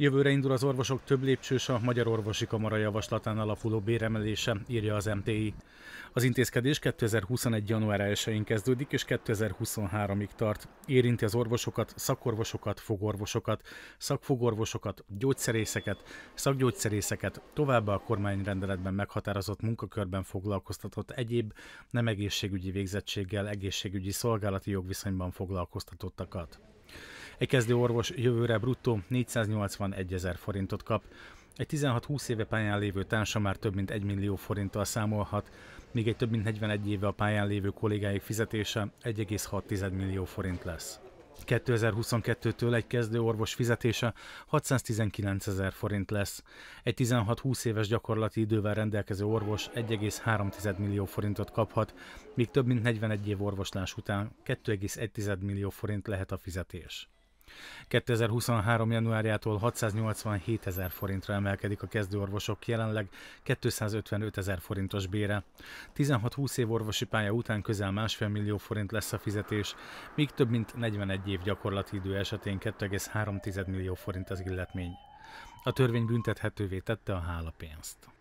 Jövőre indul az orvosok több lépcsős a Magyar Orvosi Kamara javaslatán alapuló béremelése, írja az MTI. Az intézkedés 2021. január 1-én kezdődik és 2023-ig tart. Érinti az orvosokat, szakorvosokat, fogorvosokat, szakfogorvosokat, gyógyszerészeket, szakgyógyszerészeket, továbbá a kormányrendeletben meghatározott munkakörben foglalkoztatott egyéb nem egészségügyi végzettséggel egészségügyi szolgálati jogviszonyban foglalkoztatottakat. Egy kezdő orvos jövőre bruttó 481 ezer forintot kap. Egy 16-20 éve pályán lévő társa már több mint 1 millió forinttal számolhat, míg egy több mint 41 éve a pályán lévő kollégáik fizetése 1,6 millió forint lesz. 2022-től egy kezdő orvos fizetése 619 ezer forint lesz. Egy 16-20 éves gyakorlati idővel rendelkező orvos 1,3 millió forintot kaphat, míg több mint 41 év orvoslás után 2,1 millió forint lehet a fizetés. 2023. januárjától 687 ezer forintra emelkedik a kezdőorvosok jelenleg 255 ezer forintos bére. 16-20 év orvosi pálya után közel másfél millió forint lesz a fizetés, míg több mint 41 év gyakorlati idő esetén 2,3 millió forint az illetmény. A törvény büntethetővé tette a hálapénzt.